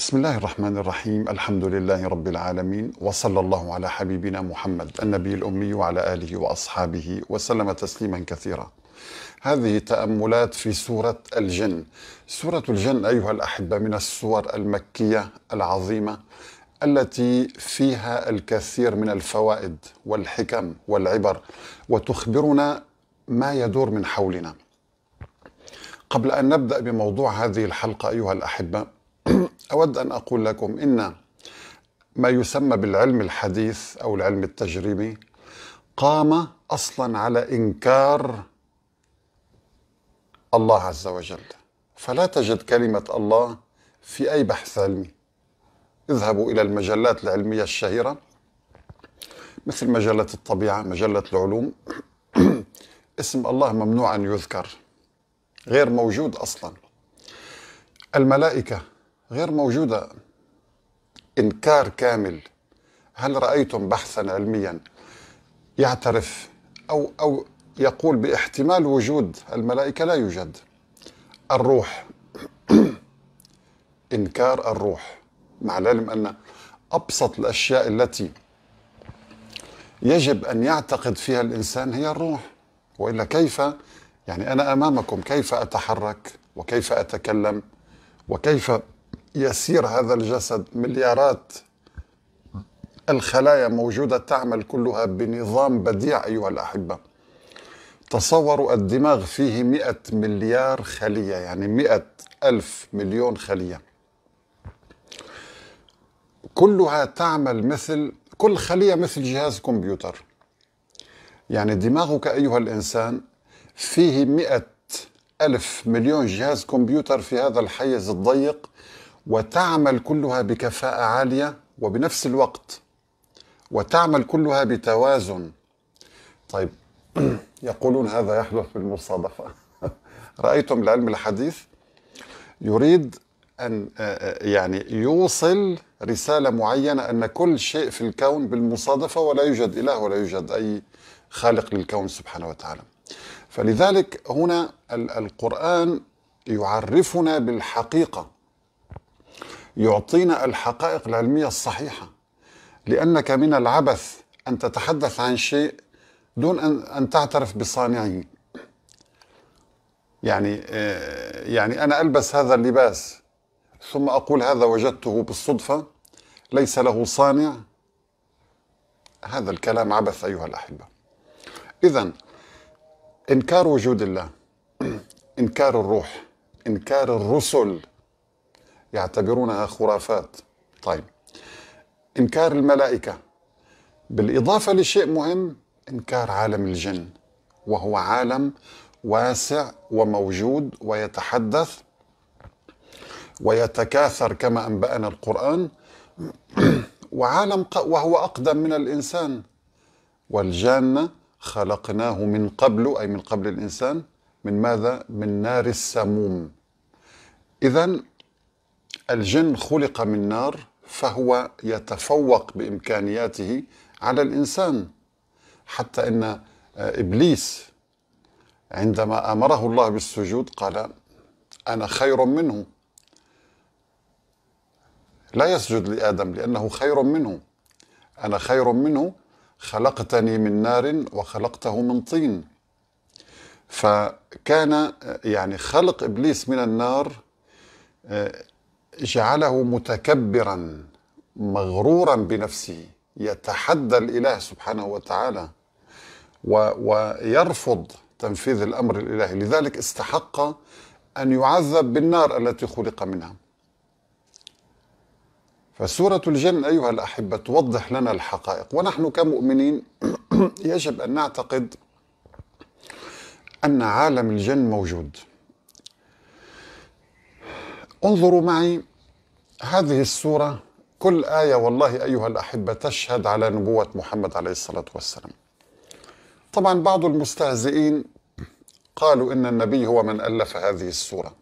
بسم الله الرحمن الرحيم الحمد لله رب العالمين وصلى الله على حبيبنا محمد النبي الأمي وعلى آله وأصحابه وسلم تسليما كثيرا هذه تأملات في سورة الجن سورة الجن أيها الأحبة من السور المكية العظيمة التي فيها الكثير من الفوائد والحكم والعبر وتخبرنا ما يدور من حولنا قبل أن نبدأ بموضوع هذه الحلقة أيها الأحبة أود أن أقول لكم إن ما يسمى بالعلم الحديث أو العلم التجريبي قام أصلا على إنكار الله عز وجل فلا تجد كلمة الله في أي بحث علمي اذهبوا إلى المجلات العلمية الشهيرة مثل مجلة الطبيعة مجلة العلوم اسم الله ممنوع أن يذكر غير موجود أصلا الملائكة غير موجودة إنكار كامل هل رأيتم بحثا علميا يعترف أو أو يقول باحتمال وجود الملائكة لا يوجد الروح إنكار الروح مع العلم أن أبسط الأشياء التي يجب أن يعتقد فيها الإنسان هي الروح وإلا كيف يعني أنا أمامكم كيف أتحرك وكيف أتكلم وكيف يسير هذا الجسد مليارات الخلايا موجودة تعمل كلها بنظام بديع أيها الأحبة تصوروا الدماغ فيه مئة مليار خلية يعني مئة ألف مليون خلية كلها تعمل مثل كل خلية مثل جهاز كمبيوتر يعني دماغك أيها الإنسان فيه مئة ألف مليون جهاز كمبيوتر في هذا الحيز الضيق وتعمل كلها بكفاءة عالية وبنفس الوقت وتعمل كلها بتوازن طيب يقولون هذا يحدث بالمصادفة رأيتم العلم الحديث يريد أن آه، آه، يعني يوصل رسالة معينة أن كل شيء في الكون بالمصادفة ولا يوجد إله ولا يوجد أي خالق للكون سبحانه وتعالى فلذلك هنا القرآن يعرفنا بالحقيقة يعطينا الحقائق العلمية الصحيحة لأنك من العبث أن تتحدث عن شيء دون أن, أن تعترف بصانعه يعني آه، يعني أنا ألبس هذا اللباس ثم أقول هذا وجدته بالصدفة ليس له صانع هذا الكلام عبث أيها الأحبة إذا إنكار وجود الله إنكار الروح إنكار الرسل يعتبرونها خرافات طيب إنكار الملائكة بالإضافة لشيء مهم إنكار عالم الجن وهو عالم واسع وموجود ويتحدث ويتكاثر كما أنبأنا القرآن وعالم وهو أقدم من الإنسان والجنه خلقناه من قبل أي من قبل الإنسان من ماذا؟ من نار السموم إذا الجن خلق من نار فهو يتفوق بإمكانياته على الإنسان حتى إن آه، إبليس عندما أمره الله بالسجود قال أنا خير منه لا يسجد لآدم لأنه خير منه أنا خير منه خلقتني من نار وخلقته من طين فكان يعني خلق ابليس من النار آه، جعله متكبرا مغرورا بنفسه يتحدى الاله سبحانه وتعالى ويرفض تنفيذ الامر الالهي لذلك استحق ان يعذب بالنار التي خلق منها فسورة الجن أيها الأحبة توضح لنا الحقائق ونحن كمؤمنين يجب أن نعتقد أن عالم الجن موجود انظروا معي هذه السورة كل آية والله أيها الأحبة تشهد على نبوة محمد عليه الصلاة والسلام طبعا بعض المستهزئين قالوا إن النبي هو من ألف هذه السورة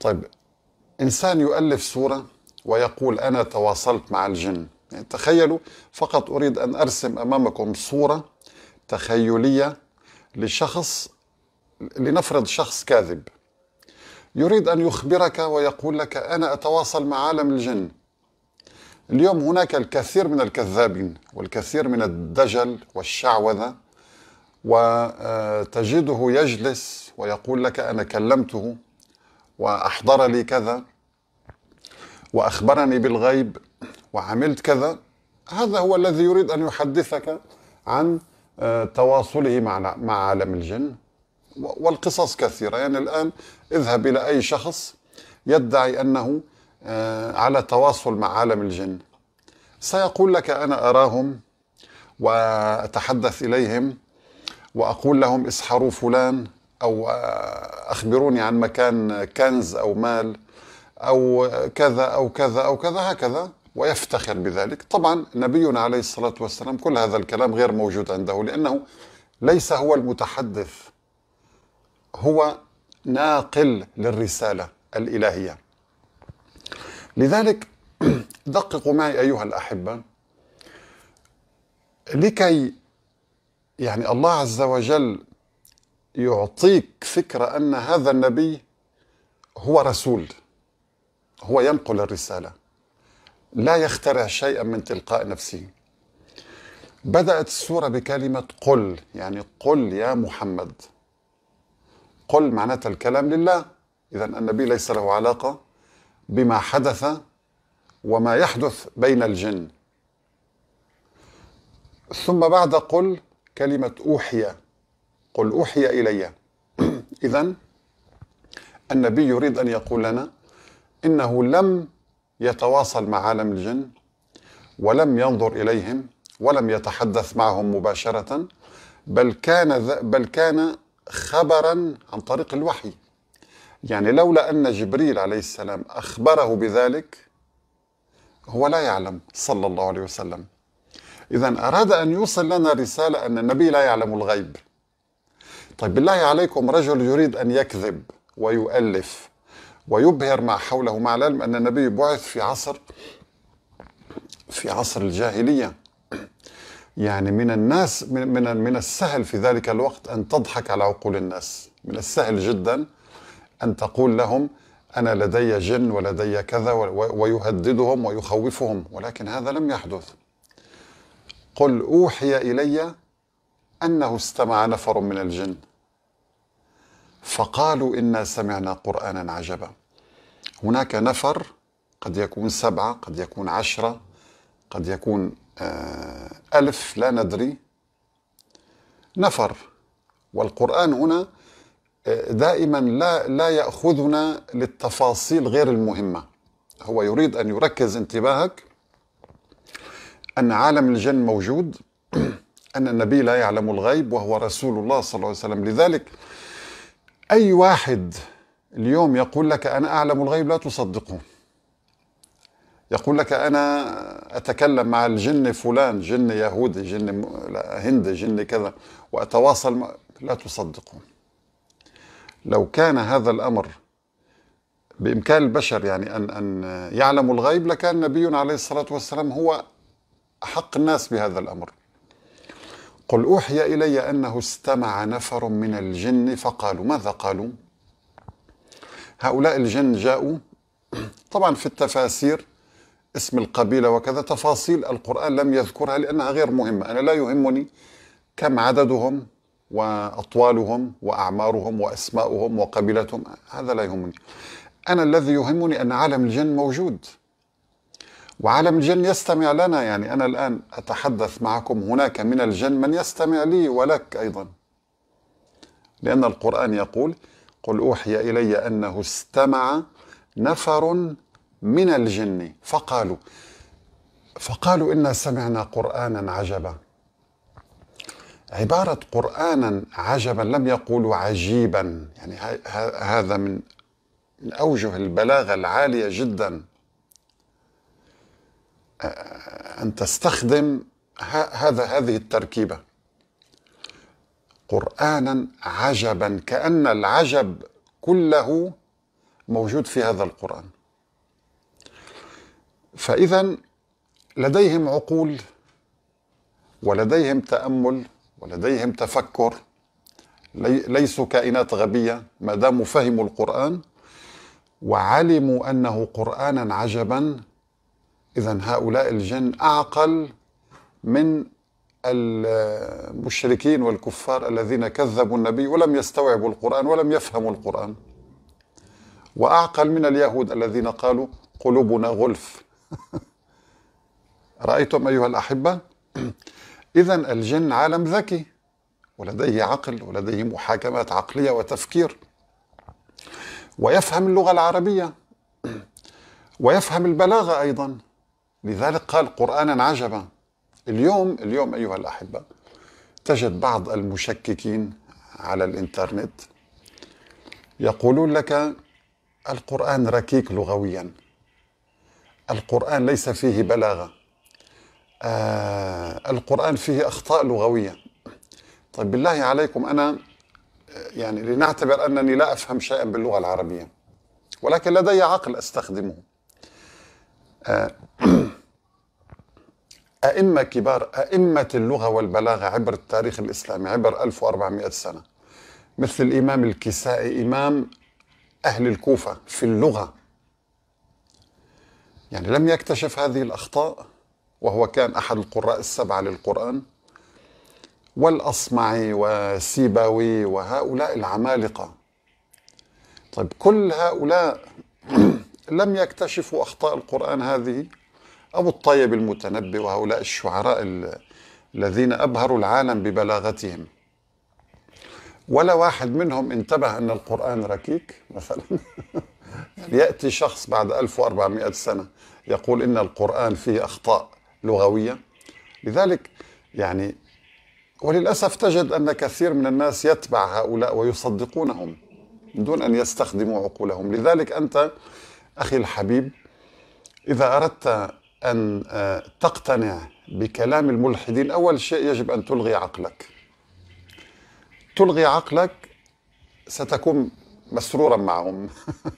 طيب إنسان يؤلف صورة ويقول أنا تواصلت مع الجن يعني تخيلوا فقط أريد أن أرسم أمامكم صورة تخيلية لشخص لنفرض شخص كاذب يريد أن يخبرك ويقول لك أنا أتواصل مع عالم الجن اليوم هناك الكثير من الكذابين والكثير من الدجل والشعوذة وتجده يجلس ويقول لك أنا كلمته وأحضر لي كذا وأخبرني بالغيب وعملت كذا هذا هو الذي يريد أن يحدثك عن آه، تواصله مع مع عالم الجن والقصص كثيرة يعني الآن اذهب إلى أي شخص يدعي أنه آه، على تواصل مع عالم الجن سيقول لك أنا أراهم وأتحدث إليهم وأقول لهم اسحروا فلان أو آه، أخبروني عن مكان كنز أو مال أو كذا أو كذا أو كذا هكذا ويفتخر بذلك طبعا نبينا عليه الصلاة والسلام كل هذا الكلام غير موجود عنده لأنه ليس هو المتحدث هو ناقل للرسالة الإلهية لذلك دققوا معي أيها الأحبة لكي يعني الله عز وجل يعطيك فكرة أن هذا النبي هو رسول هو ينقل الرسالة لا يخترع شيئا من تلقاء نفسه بدأت السورة بكلمة قل يعني قل يا محمد قل معناتها الكلام لله إذا النبي ليس له علاقة بما حدث وما يحدث بين الجن ثم بعد قل كلمة أوحي قل أوحي إلي إذا النبي يريد أن يقول لنا إنه لم يتواصل مع عالم الجن ولم ينظر إليهم ولم يتحدث معهم مباشرة بل كان بل كان خبرا عن طريق الوحي يعني لولا أن جبريل عليه السلام أخبره بذلك هو لا يعلم صلى الله عليه وسلم إذا أراد أن يوصل لنا رسالة أن النبي لا يعلم الغيب طيب بالله عليكم رجل يريد أن يكذب ويؤلف ويبهر ما حوله مع العلم أن النبي بعث في عصر في عصر الجاهلية يعني من الناس من, من, من السهل في ذلك الوقت أن تضحك على عقول الناس من السهل جدا أن تقول لهم أنا لدي جن ولدي كذا ويهددهم ويخوفهم ولكن هذا لم يحدث قل أوحي إلي انه استمع نفر من الجن فقالوا انا سمعنا قرانا عجبا هناك نفر قد يكون سبعه قد يكون عشره قد يكون آه، ألف لا ندري نفر والقرآن هنا آه، دائما لا لا يأخذنا للتفاصيل غير المهمة هو يريد أن يركز انتباهك أن عالم الجن موجود أن النبي لا يعلم الغيب وهو رسول الله صلى الله عليه وسلم لذلك أي واحد اليوم يقول لك أنا أعلم الغيب لا تصدقه يقول لك أنا أتكلم مع الجن فلان جن يهودي جن هندي جن كذا وأتواصل مع... لا تصدقه لو كان هذا الأمر بإمكان البشر يعني أن أن يعلموا الغيب لكان نبينا عليه الصلاة والسلام هو أحق الناس بهذا الأمر قل أوحي إلي أنه استمع نفر من الجن فقالوا ماذا قالوا هؤلاء الجن جاءوا طبعا في التفاسير اسم القبيلة وكذا تفاصيل القرآن لم يذكرها لأنها غير مهمة أنا لا يهمني كم عددهم وأطوالهم وأعمارهم وأسماؤهم وقبيلتهم هذا لا يهمني أنا الذي يهمني أن عالم الجن موجود وعالم الجن يستمع لنا يعني أنا الآن أتحدث معكم هناك من الجن من يستمع لي ولك أيضا لأن القرآن يقول قل أوحي إلي أنه استمع نفر من الجن فقالوا فقالوا إنا سمعنا قرآنا عجبا عبارة قرآنا عجبا لم يقولوا عجيبا يعني هذا من من أوجه البلاغة العالية جدا ان تستخدم هذا هذه التركيبه قرانا عجبا كان العجب كله موجود في هذا القران فاذا لديهم عقول ولديهم تامل ولديهم تفكر ليسوا كائنات غبيه ما داموا فهموا القران وعلموا انه قرانا عجبا إذا هؤلاء الجن أعقل من المشركين والكفار الذين كذبوا النبي ولم يستوعبوا القرآن ولم يفهموا القرآن وأعقل من اليهود الذين قالوا قلوبنا غلف رأيتم أيها الأحبة إذا الجن عالم ذكي ولديه عقل ولديه محاكمات عقلية وتفكير ويفهم اللغة العربية ويفهم البلاغة أيضا لذلك قال قرانا عجبا اليوم اليوم ايها الاحبه تجد بعض المشككين على الانترنت يقولون لك القران ركيك لغويا القران ليس فيه بلاغه آه القران فيه اخطاء لغويه طيب بالله عليكم انا يعني لنعتبر انني لا افهم شيئا باللغه العربيه ولكن لدي عقل استخدمه آه أئمة كبار أئمة اللغة والبلاغة عبر التاريخ الإسلامي عبر 1400 سنة مثل الإمام الكسائي إمام أهل الكوفة في اللغة يعني لم يكتشف هذه الأخطاء وهو كان أحد القراء السبعة للقرآن والأصمعي وسيباوي وهؤلاء العمالقة طيب كل هؤلاء لم يكتشفوا أخطاء القرآن هذه أبو الطيب المتنبي وهؤلاء الشعراء الذين أبهروا العالم ببلاغتهم ولا واحد منهم انتبه أن القرآن ركيك مثلا يعني يأتي شخص بعد 1400 سنة يقول إن القرآن فيه أخطاء لغوية لذلك يعني وللأسف تجد أن كثير من الناس يتبع هؤلاء ويصدقونهم دون أن يستخدموا عقولهم لذلك أنت أخي الحبيب إذا أردت أن آه، تقتنع بكلام الملحدين أول شيء يجب أن تلغي عقلك تلغي عقلك ستكون مسرورا معهم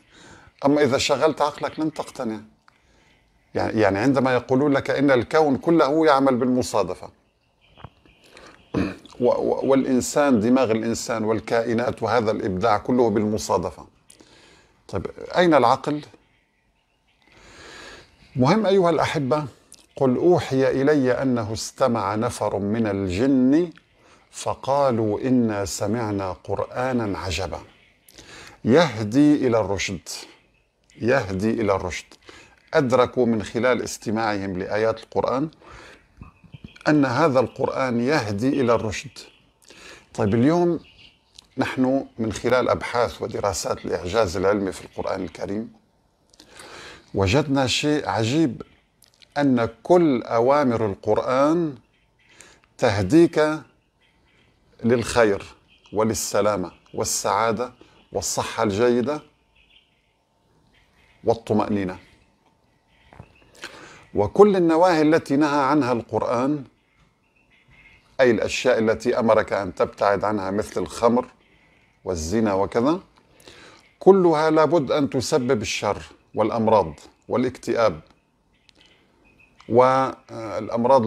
أما إذا شغلت عقلك لن تقتنع يعني،, يعني عندما يقولون لك إن الكون كله يعمل بالمصادفة والإنسان دماغ الإنسان والكائنات وهذا الإبداع كله بالمصادفة طيب أين العقل؟ مهم أيها الأحبة قل أوحي إلي أنه استمع نفر من الجن فقالوا إنا سمعنا قرآنا عجبا يهدي إلى الرشد يهدي إلى الرشد أدركوا من خلال استماعهم لآيات القرآن أن هذا القرآن يهدي إلى الرشد طيب اليوم نحن من خلال أبحاث ودراسات الإعجاز العلمي في القرآن الكريم وجدنا شيء عجيب أن كل أوامر القرآن تهديك للخير وللسلامة والسعادة والصحة الجيدة والطمأنينة وكل النواهي التي نهى عنها القرآن أي الأشياء التي أمرك أن تبتعد عنها مثل الخمر والزنا وكذا كلها لابد أن تسبب الشر والامراض والاكتئاب والامراض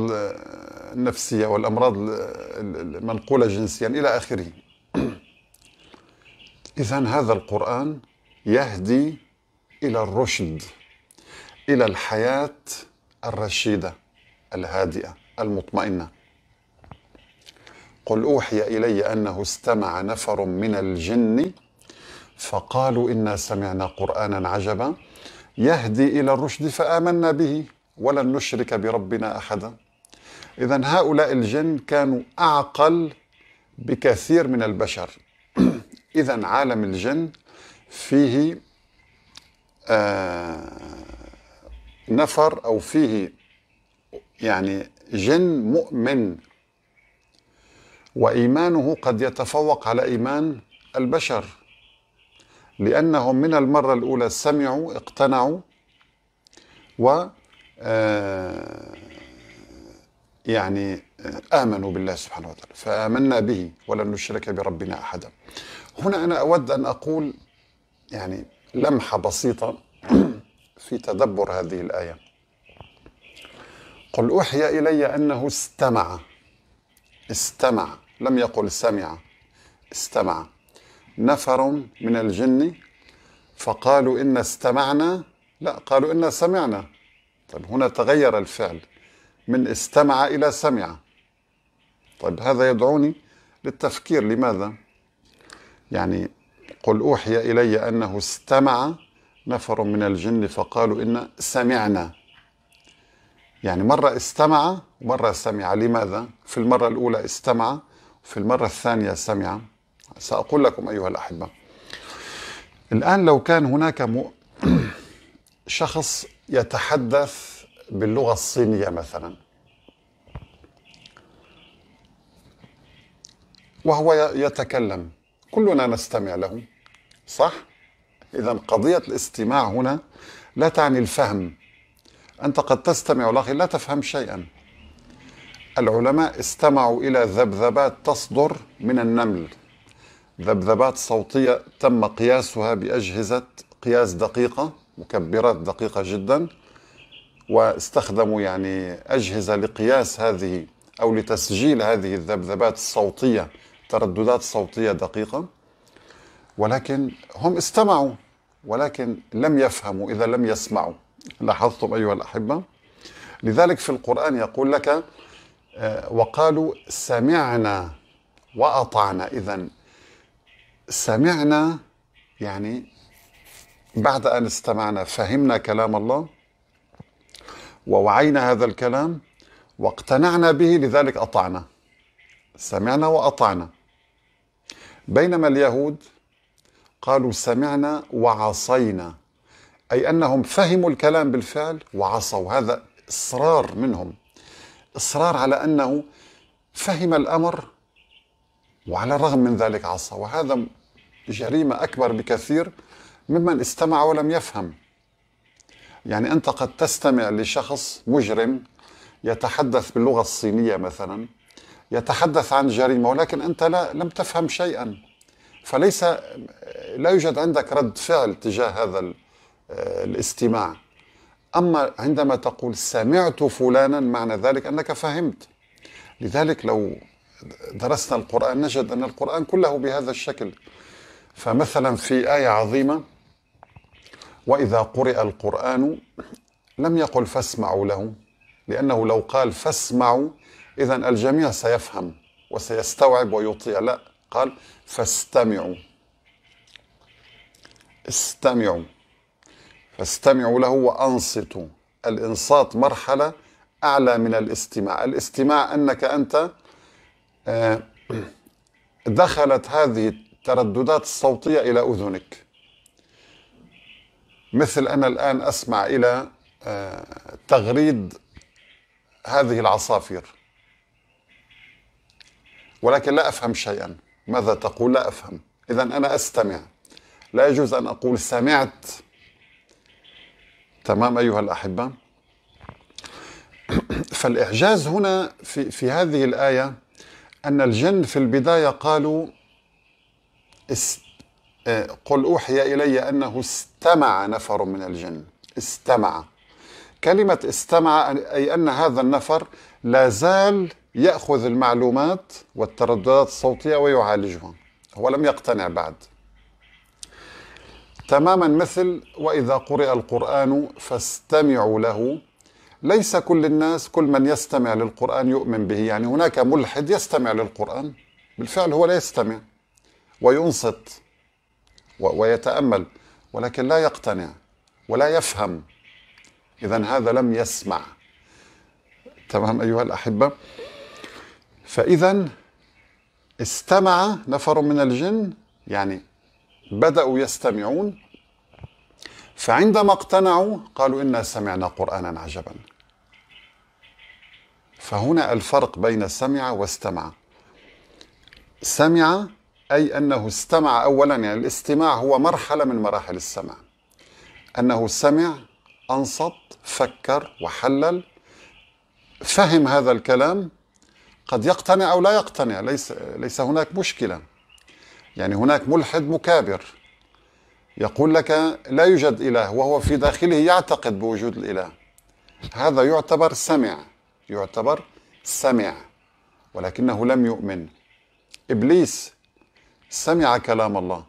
النفسيه والامراض المنقوله جنسيا الى اخره. اذا هذا القران يهدي الى الرشد الى الحياه الرشيده الهادئه المطمئنه. قل اوحي الي انه استمع نفر من الجن فقالوا انا سمعنا قرانا عجبا يهدي الى الرشد فامنا به ولن نشرك بربنا احدا اذا هؤلاء الجن كانوا اعقل بكثير من البشر اذا عالم الجن فيه آه، نفر او فيه يعني جن مؤمن وإيمانه قد يتفوق على إيمان البشر لأنهم من المرة الأولى سمعوا اقتنعوا و آه، يعني آه، آمنوا بالله سبحانه وتعالى فآمنا به ولن نشرك بربنا أحدا هنا أنا أود أن أقول يعني لمحة بسيطة في تدبر هذه الآية قل أوحي إلي أنه استمع استمع لم يقل سمع استمع نفر من الجن فقالوا إن استمعنا لا قالوا إن سمعنا طيب هنا تغير الفعل من استمع إلى سمع طيب هذا يدعوني للتفكير لماذا يعني قل أوحي إلي أنه استمع نفر من الجن فقالوا إن سمعنا يعني مرة استمع ومرة سمع لماذا؟ في المرة الأولى استمع وفي المرة الثانية سمع سأقول لكم أيها الأحبة الآن لو كان هناك م... شخص يتحدث باللغة الصينية مثلا وهو يتكلم كلنا نستمع له صح؟ إذا قضية الاستماع هنا لا تعني الفهم أنت قد تستمع لكن لا تفهم شيئا العلماء استمعوا إلى ذبذبات تصدر من النمل ذبذبات صوتية تم قياسها بأجهزة قياس دقيقة مكبرات دقيقة جدا واستخدموا يعني أجهزة لقياس هذه أو لتسجيل هذه الذبذبات الصوتية ترددات صوتية دقيقة ولكن هم استمعوا ولكن لم يفهموا إذا لم يسمعوا لاحظتم أيها الأحبة لذلك في القرآن يقول لك آه، وقالوا سمعنا وأطعنا إذا سمعنا يعني بعد أن استمعنا فهمنا كلام الله ووعينا هذا الكلام واقتنعنا به لذلك أطعنا سمعنا وأطعنا بينما اليهود قالوا سمعنا وعصينا أي أنهم فهموا الكلام بالفعل وعصوا هذا إصرار منهم إصرار على أنه فهم الأمر وعلى الرغم من ذلك عصى وهذا جريمة أكبر بكثير ممن استمع ولم يفهم يعني أنت قد تستمع لشخص مجرم يتحدث باللغة الصينية مثلا يتحدث عن جريمة ولكن أنت لا لم تفهم شيئا فليس لا يوجد عندك رد فعل تجاه هذا آه، الاستماع أما عندما تقول سمعت فلانا معنى ذلك أنك فهمت لذلك لو درست القرآن نجد أن القرآن كله بهذا الشكل فمثلا في آية عظيمة وإذا قرئ القرآن لم يقل فاسمعوا له لأنه لو قال فاسمعوا إذا الجميع سيفهم وسيستوعب ويطيع لا قال فاستمعوا استمعوا فاستمعوا له وأنصتوا الإنصات مرحلة أعلى من الاستماع الاستماع أنك أنت آه، دخلت هذه الترددات الصوتية إلى أذنك مثل أنا الآن أسمع إلى آه، تغريد هذه العصافير ولكن لا أفهم شيئا ماذا تقول لا أفهم إذا أنا أستمع لا يجوز أن أقول سمعت تمام أيها الأحبة فالإعجاز هنا في, في هذه الآية أن الجن في البداية قالوا است... آه، قل أوحي إلي أنه استمع نفر من الجن استمع كلمة استمع أي أن هذا النفر لا زال يأخذ المعلومات والترددات الصوتية ويعالجها هو لم يقتنع بعد تماما مثل وإذا قرئ القرآن فاستمعوا له ليس كل الناس كل من يستمع للقرآن يؤمن به يعني هناك ملحد يستمع للقرآن بالفعل هو لا يستمع وينصت ويتأمل ولكن لا يقتنع ولا يفهم إذا هذا لم يسمع تمام أيها الأحبة فإذا استمع نفر من الجن يعني بدأوا يستمعون فعندما اقتنعوا قالوا إنا سمعنا قرآنا عجبا فهنا الفرق بين سمع واستمع سمع أي أنه استمع أولا يعني الاستماع هو مرحلة من مراحل السمع أنه سمع أنصت فكر وحلل فهم هذا الكلام قد يقتنع أو لا يقتنع ليس, ليس هناك مشكلة يعني هناك ملحد مكابر يقول لك لا يوجد إله وهو في داخله يعتقد بوجود الإله هذا يعتبر سمع يعتبر سمع ولكنه لم يؤمن ابليس سمع كلام الله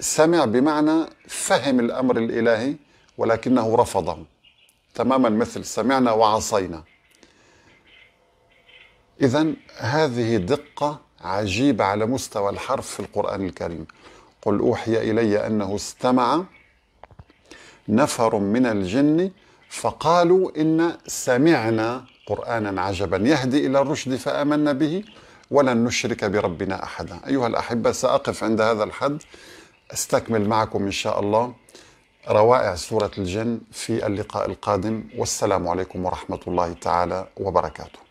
سمع بمعنى فهم الامر الالهي ولكنه رفضه تماما مثل سمعنا وعصينا اذا هذه دقه عجيبه على مستوى الحرف في القران الكريم قل اوحي الي انه استمع نفر من الجن فقالوا إن سمعنا قرآنا عجبا يهدي إلى الرشد فآمنا به ولن نشرك بربنا أحدا أيها الأحبة سأقف عند هذا الحد أستكمل معكم إن شاء الله روائع سورة الجن في اللقاء القادم والسلام عليكم ورحمة الله تعالى وبركاته